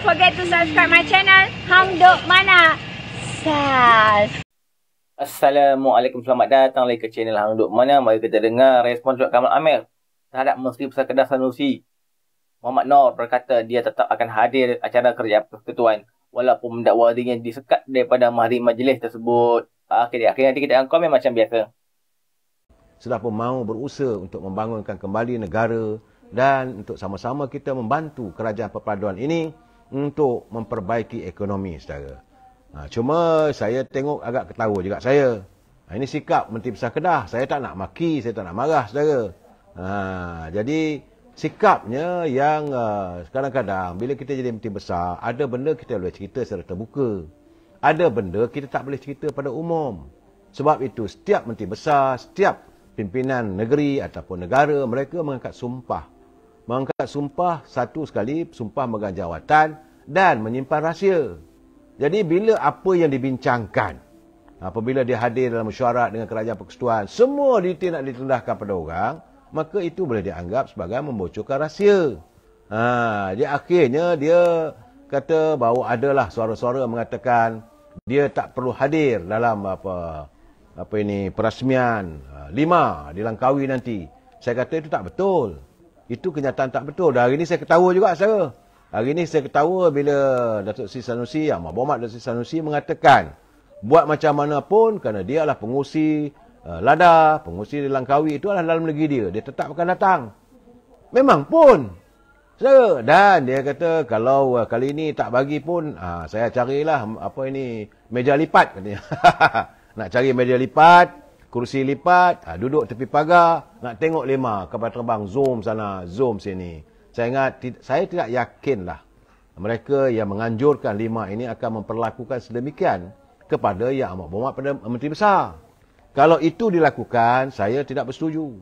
don't forget to subscribe my channel Hamduk Mana Sas Assalamualaikum Selamat datang lagi ke channel Hamduk Mana Mari kita dengar respon Tuan Kamal Amir Terhadap Menteri Besar Kedah Sanusi Muhammad Nor berkata dia tetap akan hadir acara kerja persekutuan walaupun mendakwa dirinya disekat daripada mahri majlis tersebut. Akhirnya, akhirnya nanti kita akan komen macam biasa. Sudah pun mahu berusaha untuk membangunkan kembali negara dan untuk sama-sama kita membantu kerajaan perpaduan ini untuk memperbaiki ekonomi saudara. Ha, cuma saya tengok agak ketawa juga saya. Ha, ini sikap Menteri Besar Kedah. Saya tak nak maki, saya tak nak marah saudara. Ha, jadi sikapnya yang ha, kadang-kadang uh, bila kita jadi Menteri Besar, ada benda kita boleh cerita secara terbuka. Ada benda kita tak boleh cerita pada umum. Sebab itu setiap Menteri Besar, setiap pimpinan negeri ataupun negara, mereka mengangkat sumpah mengangkat sumpah satu sekali, sumpah megang jawatan dan menyimpan rahsia. Jadi bila apa yang dibincangkan, apabila dia hadir dalam mesyuarat dengan kerajaan persekutuan, semua detail nak ditendahkan pada orang, maka itu boleh dianggap sebagai membocorkan rahsia. Ha, dia akhirnya dia kata bahawa adalah suara-suara mengatakan dia tak perlu hadir dalam apa apa ini perasmian ha, lima di Langkawi nanti. Saya kata itu tak betul. Itu kenyataan tak betul. Dan hari ini saya ketawa juga saya. Hari ini saya ketawa bila Datuk Si Sanusi, yang Mahbomat Datuk Si Sanusi mengatakan buat macam mana pun kerana dia lah pengusi uh, Lada, pengusi di Langkawi itu adalah dalam negeri dia. Dia tetap akan datang. Memang pun. Saya. Dan dia kata kalau uh, kali ini tak bagi pun uh, saya carilah apa ini meja lipat katanya. Nak cari meja lipat kerusi lipat, ha, duduk tepi pagar, nak tengok lima kapal terbang zoom sana, zoom sini. Saya ingat, saya tidak yakinlah mereka yang menganjurkan lima ini akan memperlakukan sedemikian kepada yang amat berhormat pada Menteri Besar. Kalau itu dilakukan, saya tidak bersetuju.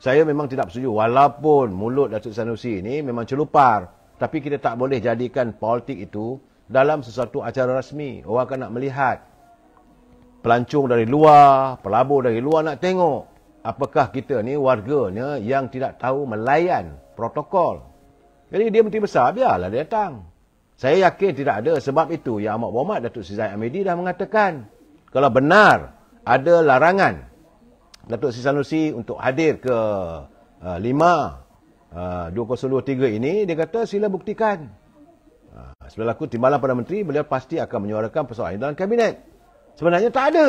Saya memang tidak bersetuju. Walaupun mulut Datuk Sanusi ini memang celupar. Tapi kita tak boleh jadikan politik itu dalam sesuatu acara rasmi. Orang akan nak melihat pelancong dari luar, pelabur dari luar nak tengok apakah kita ni warganya yang tidak tahu melayan protokol. Jadi dia menteri besar, biarlah dia datang. Saya yakin tidak ada sebab itu yang Ahmad Bomad Datuk Sri Zain Amidi dah mengatakan. Kalau benar ada larangan Datuk Sri Sanusi untuk hadir ke uh, 5 uh, 2023 ini, dia kata sila buktikan. Uh, sebelah aku timbalan pada menteri, beliau pasti akan menyuarakan persoalan dalam kabinet. Sebenarnya tak ada.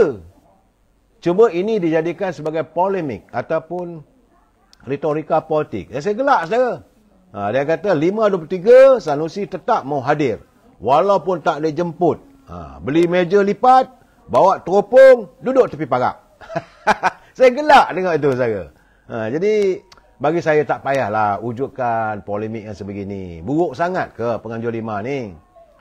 Cuma ini dijadikan sebagai polemik ataupun retorika politik. saya gelak Saya Ha, dia kata 5.23 Sanusi tetap mau hadir. Walaupun tak boleh jemput. Ha, beli meja lipat, bawa teropong, duduk tepi parak. saya gelak dengar itu saya. Ha, jadi bagi saya tak payahlah wujudkan polemik yang sebegini. Buruk sangat ke penganjur lima ni?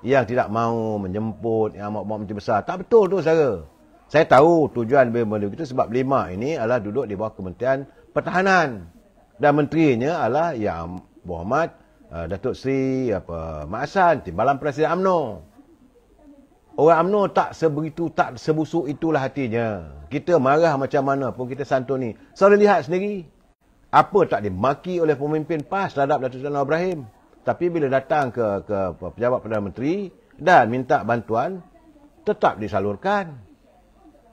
yang tidak mahu menjemput yang mak mak menteri besar. Tak betul tu saya. Saya tahu tujuan beliau mulia itu sebab lima ini adalah duduk di bawah Kementerian Pertahanan. Dan menterinya adalah Yang Muhammad uh, Datuk Sri apa, Masan Hassan, Timbalan Presiden Amno. Orang Amno tak sebegitu, tak sebusuk itulah hatinya. Kita marah macam mana pun kita santun ni. Saya lihat sendiri. Apa tak dimaki oleh pemimpin PAS terhadap Datuk Seri Ibrahim. Tapi bila datang ke, ke pejabat Perdana Menteri dan minta bantuan, tetap disalurkan.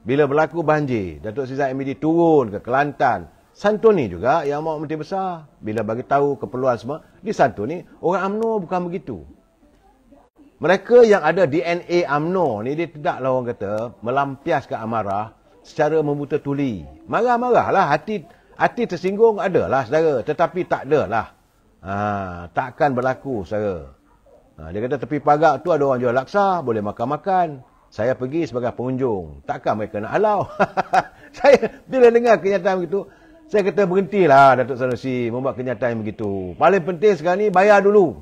Bila berlaku banjir, Datuk Sizat MBD turun ke Kelantan. Santuni juga yang mahu Menteri Besar. Bila bagi tahu keperluan semua, di Santuni, orang UMNO bukan begitu. Mereka yang ada DNA UMNO ni, dia tidaklah orang kata melampias ke amarah secara membuta tuli. Marah-marahlah hati hati tersinggung adalah saudara. Tetapi tak adalah. Ha, takkan berlaku, saya. Ha, dia kata tepi pagar tu ada orang jual laksa, boleh makan-makan. Saya pergi sebagai pengunjung. Takkan mereka nak halau. saya bila dengar kenyataan begitu, saya kata berhentilah Datuk Sanusi membuat kenyataan begitu. Paling penting sekarang ni bayar dulu.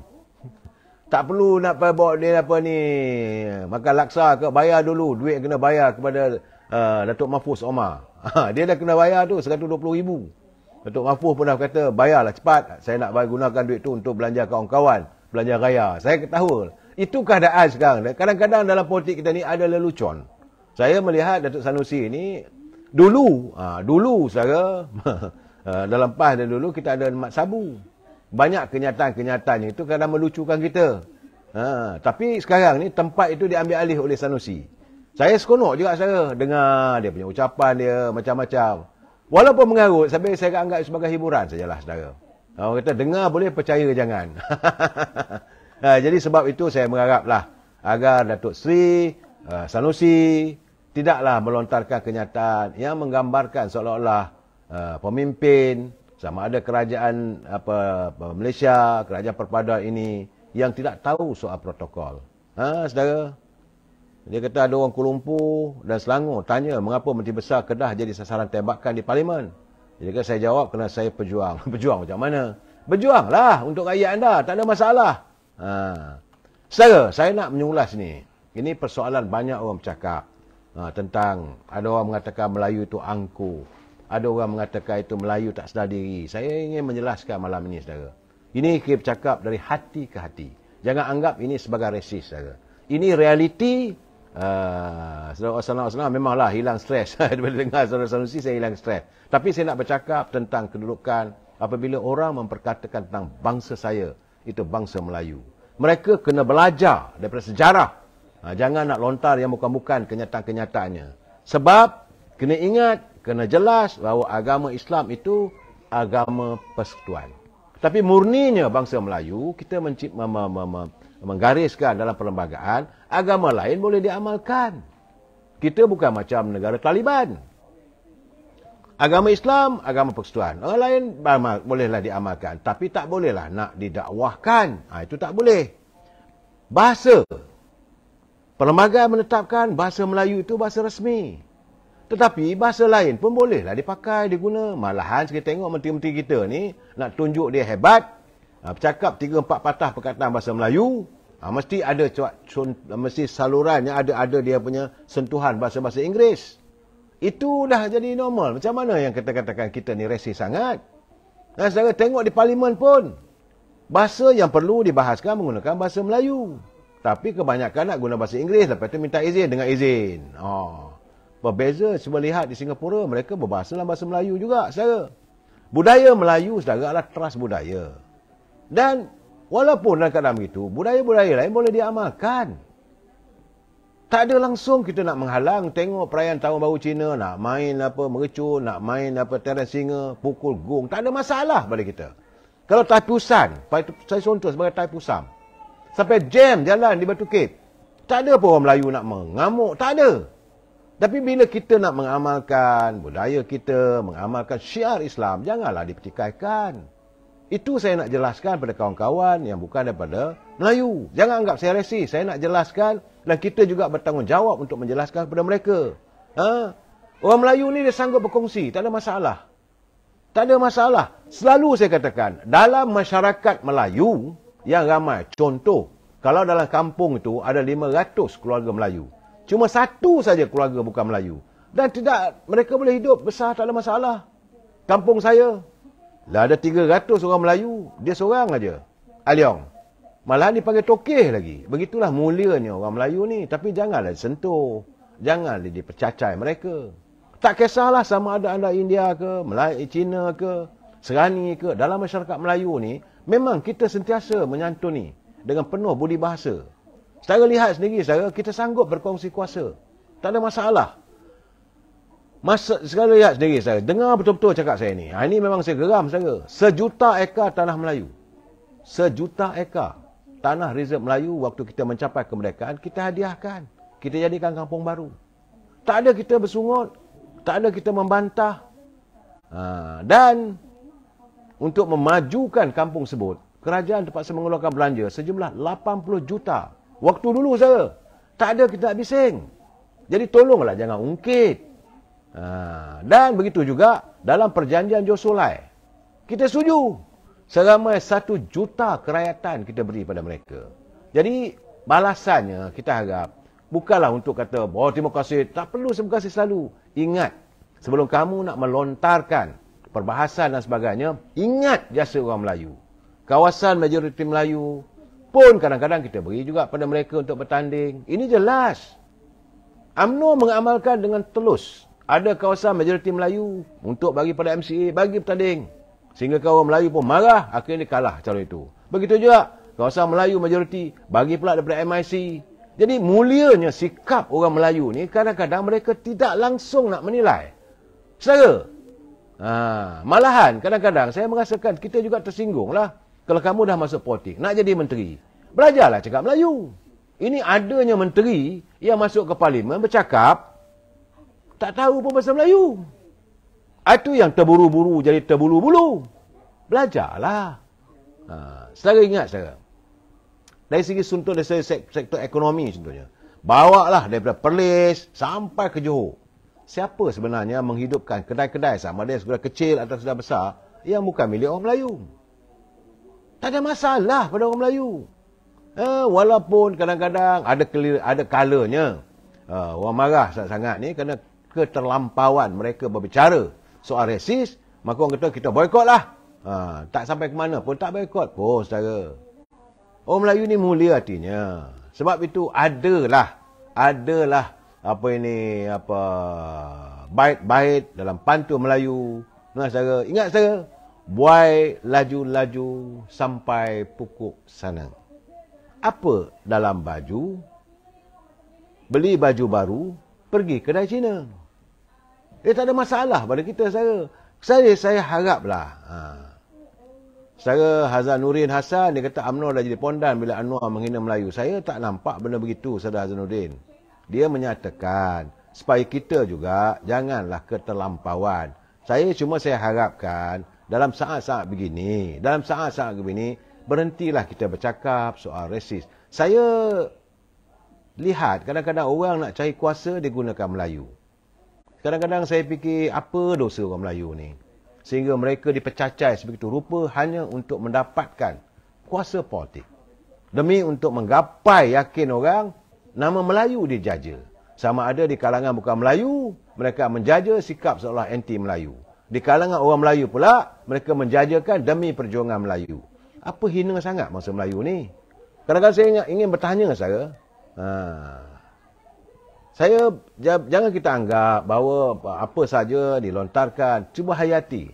Tak perlu nak bawa dia apa ni, makan laksa ke, bayar dulu. Duit kena bayar kepada uh, Datuk Mahfuz Omar. Ha, dia dah kena bayar tu, RM120,000. Datuk Mahfuz pun dah kata, bayarlah cepat. Saya nak gunakan duit tu untuk belanja kawan-kawan. Belanja raya. Saya ketahui. Itu keadaan sekarang. Kadang-kadang dalam politik kita ni ada lelucon. Saya melihat Datuk Sanusi ni, dulu, ha, dulu saya, eh, dalam PAS dan dulu, kita ada Mat Sabu. Banyak kenyataan-kenyataan itu kadang melucukan kita. Ha, tapi sekarang ni tempat itu diambil alih oleh Sanusi. Saya seronok juga saya dengar dia punya ucapan dia macam-macam. Walaupun mengarut, sampai saya anggap sebagai hiburan sajalah, saudara. Orang kata, dengar boleh, percaya jangan. ha, jadi sebab itu saya mengharaplah agar Datuk Sri uh, Sanusi tidaklah melontarkan kenyataan yang menggambarkan seolah-olah uh, pemimpin sama ada kerajaan apa Malaysia, kerajaan perpaduan ini yang tidak tahu soal protokol. Ha, saudara, dia kata ada orang Kuala dan Selangor tanya mengapa Menteri Besar Kedah jadi sasaran tembakan di parlimen. Dia kata saya jawab kerana saya pejuang. pejuang macam mana? Berjuanglah untuk rakyat anda. Tak ada masalah. Ha. Saya, saya nak menyulas ni. Ini persoalan banyak orang bercakap. Ha, tentang ada orang mengatakan Melayu itu angku. Ada orang mengatakan itu Melayu tak sedar diri. Saya ingin menjelaskan malam ini, saudara. Ini kita bercakap dari hati ke hati. Jangan anggap ini sebagai resis, saudara. Ini realiti Assalamualaikum ah, Memanglah hilang stres Daripada dengar saudara Sanusi Saya hilang stres Tapi saya nak bercakap Tentang kedudukan Apabila orang memperkatakan Tentang bangsa saya Itu bangsa Melayu Mereka kena belajar Daripada sejarah ha, Jangan nak lontar Yang bukan-bukan Kenyataan-kenyataannya Sebab Kena ingat Kena jelas Bahawa agama Islam itu Agama persekutuan tapi murninya bangsa Melayu kita mencip, menggariskan dalam perlembagaan agama lain boleh diamalkan. Kita bukan macam negara Taliban. Agama Islam, agama persekutuan. Orang lain bolehlah diamalkan. Tapi tak bolehlah nak didakwahkan. Ha, itu tak boleh. Bahasa. Perlembagaan menetapkan bahasa Melayu itu bahasa resmi. Tetapi bahasa lain pun bolehlah dipakai, diguna. Malahan sekali tengok menteri-menteri kita ni nak tunjuk dia hebat, ha, bercakap tiga empat patah perkataan bahasa Melayu, ha, mesti ada mesti saluran yang ada ada dia punya sentuhan bahasa-bahasa Inggeris. Itu dah jadi normal. Macam mana yang kita katakan kita ni resi sangat? Dan ha, saya tengok di parlimen pun, bahasa yang perlu dibahaskan menggunakan bahasa Melayu. Tapi kebanyakan nak guna bahasa Inggeris, lepas tu minta izin dengan izin. Oh berbeza cuma lihat di Singapura mereka berbahasa dalam bahasa Melayu juga saudara budaya Melayu saudara adalah teras budaya dan walaupun dalam keadaan begitu budaya-budaya lain boleh diamalkan tak ada langsung kita nak menghalang tengok perayaan tahun baru Cina nak main apa mengecut nak main apa teran singa pukul gong tak ada masalah pada kita kalau Tai taipusan saya contoh sebagai Tai Pusam sampai jam jalan di Batu Cape tak ada apa orang Melayu nak mengamuk tak ada tapi bila kita nak mengamalkan budaya kita, mengamalkan syiar Islam, janganlah dipertikaikan. Itu saya nak jelaskan kepada kawan-kawan yang bukan daripada Melayu. Jangan anggap saya resi. Saya nak jelaskan dan kita juga bertanggungjawab untuk menjelaskan kepada mereka. Ha? Orang Melayu ni dia sanggup berkongsi. Tak ada masalah. Tak ada masalah. Selalu saya katakan, dalam masyarakat Melayu yang ramai, contoh, kalau dalam kampung itu ada 500 keluarga Melayu. Cuma satu saja keluarga bukan Melayu. Dan tidak mereka boleh hidup besar tak ada masalah. Kampung saya. Lah ada 300 orang Melayu. Dia seorang aja. Aliong. Malah ni panggil tokeh lagi. Begitulah mulianya orang Melayu ni. Tapi janganlah sentuh. Janganlah dipercacai mereka. Tak kisahlah sama ada anda India ke, Melayu, Cina ke, Serani ke. Dalam masyarakat Melayu ni, memang kita sentiasa menyantuni dengan penuh budi bahasa. Saudara lihat sendiri, saudara, kita sanggup berkongsi kuasa. Tak ada masalah. Masa, saudara lihat sendiri, saudara. Dengar betul-betul cakap saya ni. Ha, ini memang saya geram, saudara. Sejuta ekar tanah Melayu. Sejuta ekar tanah rezerv Melayu waktu kita mencapai kemerdekaan, kita hadiahkan. Kita jadikan kampung baru. Tak ada kita bersungut. Tak ada kita membantah. Ha, dan untuk memajukan kampung sebut, kerajaan terpaksa mengeluarkan belanja sejumlah 80 juta Waktu dulu saya Tak ada kita nak bising. Jadi tolonglah jangan ungkit. Ha. Dan begitu juga dalam perjanjian Josulai. Kita setuju. Seramai satu juta kerayatan kita beri pada mereka. Jadi balasannya kita harap bukanlah untuk kata bahawa oh, terima kasih. Tak perlu terima kasih selalu. Ingat sebelum kamu nak melontarkan perbahasan dan sebagainya. Ingat jasa orang Melayu. Kawasan majoriti Melayu, pun kadang-kadang kita beri juga pada mereka untuk bertanding. Ini jelas. AMNO mengamalkan dengan telus. Ada kawasan majoriti Melayu untuk bagi pada MCA, bagi bertanding. Sehingga kawasan Melayu pun marah, akhirnya kalah calon itu. Begitu juga, kawasan Melayu majoriti bagi pula daripada MIC. Jadi mulianya sikap orang Melayu ni kadang-kadang mereka tidak langsung nak menilai. Sedara, ha, malahan kadang-kadang saya merasakan kita juga tersinggung lah. Kalau kamu dah masuk politik, nak jadi menteri, belajarlah cakap Melayu. Ini adanya menteri yang masuk ke parlimen bercakap, tak tahu pun bahasa Melayu. Itu yang terburu-buru jadi terbulu-bulu. Belajarlah. Ha, selagi ingat saya. Dari segi suntuk dari segi sektor ekonomi contohnya. Bawa lah daripada Perlis sampai ke Johor. Siapa sebenarnya menghidupkan kedai-kedai sama ada sudah kecil atau sudah besar yang bukan milik orang Melayu? Tak ada masalah pada orang Melayu. Eh, walaupun kadang-kadang ada kelir, ada kalanya uh, orang marah sangat-sangat ni kerana keterlampauan mereka berbicara soal resis, maka orang kata kita boikot lah. Uh, tak sampai ke mana pun tak boikot pun oh, saudara. Orang Melayu ni mulia hatinya. Sebab itu adalah adalah apa ini apa bait-bait dalam pantun Melayu. Nah, saudara, ingat saudara, Buai laju-laju sampai pukul sana. Apa dalam baju? Beli baju baru, pergi kedai Cina. Eh, tak ada masalah pada kita, saya. Saya, saya haraplah. Ha. Saya Hazan Nurin Hasan, dia kata UMNO dah jadi pondan bila Anwar menghina Melayu. Saya tak nampak benda begitu, Saudara Hazan Dia menyatakan, supaya kita juga janganlah keterlampauan. Saya cuma saya harapkan, dalam saat-saat begini, dalam saat-saat begini, berhentilah kita bercakap soal resis. Saya lihat kadang-kadang orang nak cari kuasa, dia gunakan Melayu. Kadang-kadang saya fikir, apa dosa orang Melayu ni? Sehingga mereka dipercacai sebegitu rupa hanya untuk mendapatkan kuasa politik. Demi untuk menggapai yakin orang, nama Melayu dijaja. Sama ada di kalangan bukan Melayu, mereka menjaja sikap seolah anti-Melayu. Di kalangan orang Melayu pula, mereka menjajakan demi perjuangan Melayu. Apa hina sangat bangsa Melayu ni? Kadang-kadang saya ingat, ingin bertanya dengan saya. Ha. Saya, jangan kita anggap bahawa apa saja dilontarkan. Cuba hayati.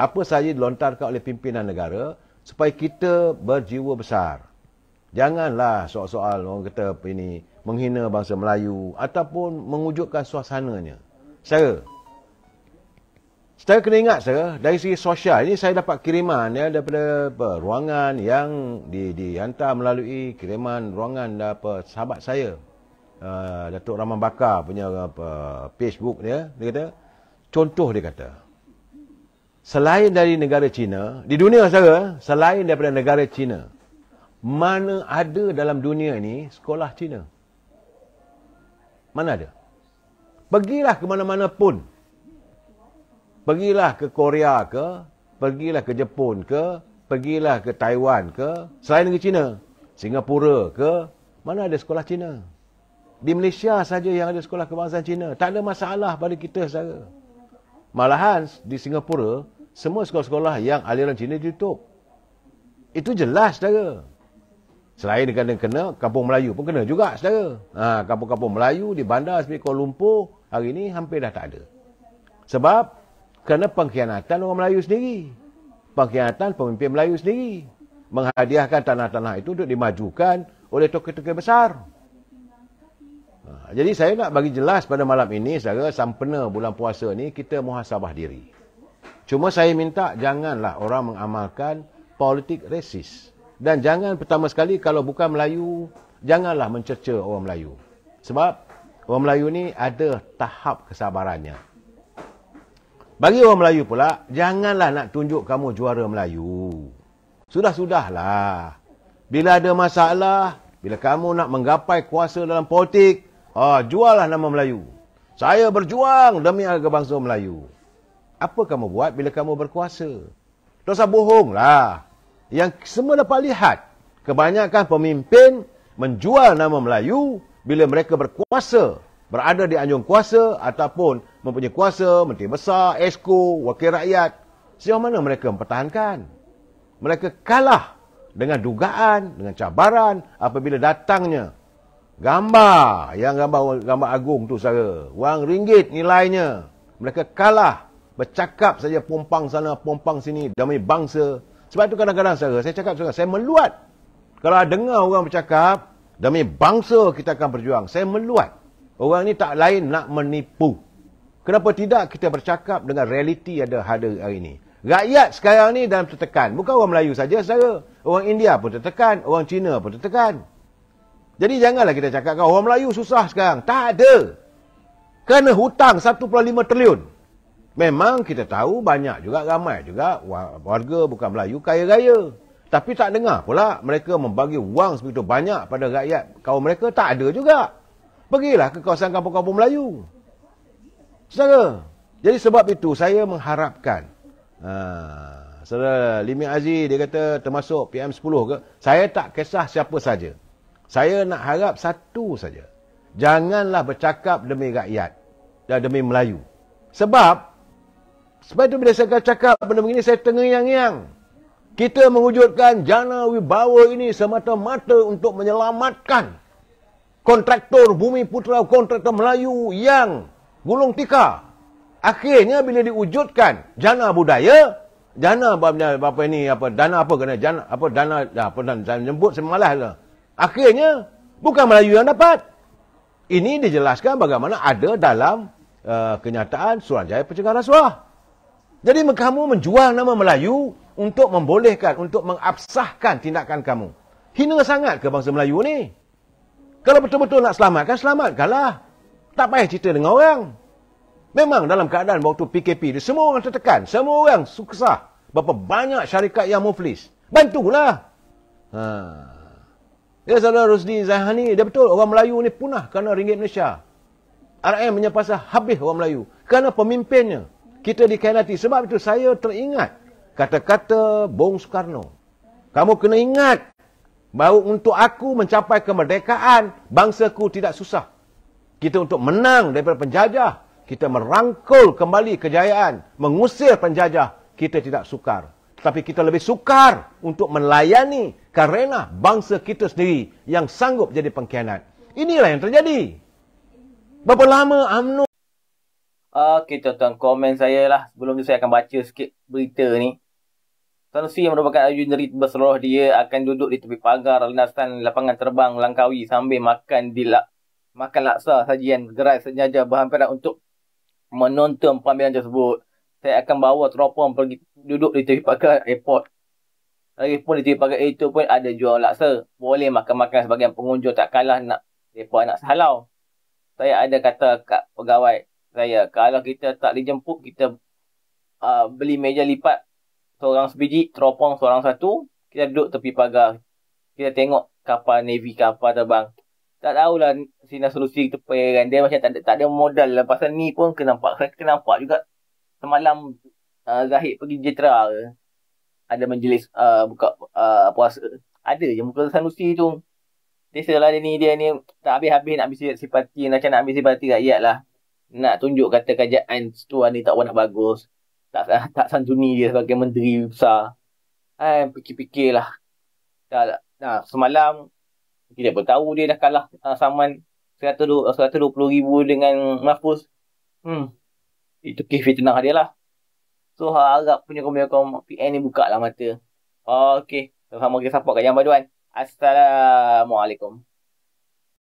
Apa saja dilontarkan oleh pimpinan negara supaya kita berjiwa besar. Janganlah soal-soal orang kata ini menghina bangsa Melayu ataupun mengujudkan suasananya. Saya... Saya kena ingat saya dari segi sosial ini saya dapat kiriman ya daripada apa, ruangan yang di, dihantar melalui kiriman ruangan daripada sahabat saya uh, Datuk Rahman Bakar punya apa, Facebook dia ya, dia kata contoh dia kata selain dari negara China di dunia saya selain daripada negara China mana ada dalam dunia ini sekolah China mana ada pergilah ke mana-mana pun pergilah ke Korea ke, pergilah ke Jepun ke, pergilah ke Taiwan ke, selain negeri China, Singapura ke, mana ada sekolah China Di Malaysia saja yang ada sekolah kebangsaan China Tak ada masalah pada kita saja. Malahan di Singapura, semua sekolah-sekolah yang aliran Cina ditutup. Itu jelas, saudara. Selain kena kena kampung Melayu pun kena juga, saudara. Ha, kampung-kampung Melayu di bandar seperti Kuala Lumpur, hari ini hampir dah tak ada. Sebab kerana pengkhianatan orang Melayu sendiri. Pengkhianatan pemimpin Melayu sendiri. Menghadiahkan tanah-tanah itu untuk dimajukan oleh tokoh-tokoh besar. Ha, jadi saya nak bagi jelas pada malam ini, saudara, sampena bulan puasa ni kita muhasabah diri. Cuma saya minta janganlah orang mengamalkan politik resis. Dan jangan pertama sekali kalau bukan Melayu, janganlah mencerca orang Melayu. Sebab orang Melayu ni ada tahap kesabarannya. Bagi orang Melayu pula, janganlah nak tunjuk kamu juara Melayu. Sudah-sudahlah. Bila ada masalah, bila kamu nak menggapai kuasa dalam politik, ah, juallah nama Melayu. Saya berjuang demi harga bangsa Melayu. Apa kamu buat bila kamu berkuasa? Terus bohonglah. Yang semua dapat lihat, kebanyakan pemimpin menjual nama Melayu bila mereka berkuasa, berada di anjung kuasa ataupun mempunyai kuasa, menteri besar, esko, wakil rakyat. Sejauh mana mereka mempertahankan? Mereka kalah dengan dugaan, dengan cabaran apabila datangnya gambar yang gambar gambar agung tu saya wang ringgit nilainya mereka kalah bercakap saja pompang sana pompang sini demi bangsa sebab itu kadang-kadang saya saya cakap saya saya meluat kalau dengar orang bercakap demi bangsa kita akan berjuang saya meluat orang ni tak lain nak menipu Kenapa tidak kita bercakap dengan realiti yang ada hari ini? Rakyat sekarang ni dalam tertekan. Bukan orang Melayu saja saya. Orang India pun tertekan. Orang Cina pun tertekan. Jadi janganlah kita cakap orang Melayu susah sekarang. Tak ada. Kerana hutang 1.5 triliun. Memang kita tahu banyak juga, ramai juga warga bukan Melayu kaya raya. Tapi tak dengar pula mereka membagi wang sebegitu banyak pada rakyat. Kau mereka tak ada juga. Pergilah ke kawasan kampung-kampung Melayu. Saudara, jadi sebab itu saya mengharapkan ha, Saudara Limi Aziz dia kata termasuk PM10 ke Saya tak kisah siapa saja Saya nak harap satu saja Janganlah bercakap demi rakyat Dan demi Melayu Sebab Sebab itu bila saya cakap benda begini saya tengah yang yang. Kita mewujudkan jana wibawa ini semata-mata untuk menyelamatkan Kontraktor bumi putra kontraktor Melayu yang gulung tikar. Akhirnya bila diwujudkan jana budaya, jana apa, apa ini apa dana apa kena jana apa dana apa dan saya menyebut semalah lah. Akhirnya bukan Melayu yang dapat. Ini dijelaskan bagaimana ada dalam uh, kenyataan Suruhanjaya Pencegah Rasuah. Jadi kamu menjual nama Melayu untuk membolehkan, untuk mengabsahkan tindakan kamu. Hina sangat ke bangsa Melayu ni. Kalau betul-betul nak selamatkan, selamatkanlah. Tak payah cerita dengan orang. Memang dalam keadaan waktu PKP ni semua orang tertekan. Semua orang susah. Berapa banyak syarikat yang muflis. Bantulah. Ha. Ya saudara Rusdi Zahani, dia betul orang Melayu ni punah kerana ringgit Malaysia. RM punya pasal habis orang Melayu. Kerana pemimpinnya. Kita dikhianati. Sebab itu saya teringat kata-kata Bung Soekarno. Kamu kena ingat. Baru untuk aku mencapai kemerdekaan, bangsaku tidak susah kita untuk menang daripada penjajah, kita merangkul kembali kejayaan, mengusir penjajah, kita tidak sukar. Tapi kita lebih sukar untuk melayani karena bangsa kita sendiri yang sanggup jadi pengkhianat. Inilah yang terjadi. Berapa lama UMNO? Okey, tuan-tuan, komen saya lah. Sebelum tu saya akan baca sikit berita ni. Tuan Sri yang merupakan ajun dari berseluruh dia akan duduk di tepi pagar landasan lapangan terbang Langkawi sambil makan di makan laksa sajian gerai senjaja bahan perak untuk menonton pengambilan tersebut. Saya akan bawa teropong pergi duduk di tepi pagar airport. Lagipun di tepi pagar itu pun ada jual laksa. Boleh makan-makan sebagian pengunjung tak kalah nak mereka nak salau. Saya ada kata kat pegawai saya, kalau kita tak dijemput, kita uh, beli meja lipat seorang sebiji, teropong seorang satu, kita duduk tepi pagar. Kita tengok kapal Navy, kapal terbang tak tahulah sinar solusi kita kan. Dia macam tak ada, tak ada modal lah. Pasal ni pun kena nampak. Saya kena nampak juga semalam uh, Zahid pergi Jetra ke. Ada majlis uh, buka uh, puasa. Ada je muka sanusi tu. Biasalah dia ni, dia ni tak habis-habis nak ambil simpati. Macam nak ambil simpati rakyat lah. Nak tunjuk kata kerajaan setuan ni tak pernah bagus. Tak, tak santuni dia sebagai menteri besar. Eh, fikir-fikirlah. Nah, semalam tidak pun tahu dia dah kalah uh, saman 120, 120 ribu dengan Mahfuz. Hmm. Itu kes fitnah dia lah. So, harap punya komen-komen PN ni buka lah mata. Okay. Sama-sama kita support kat Jambaduan. Assalamualaikum.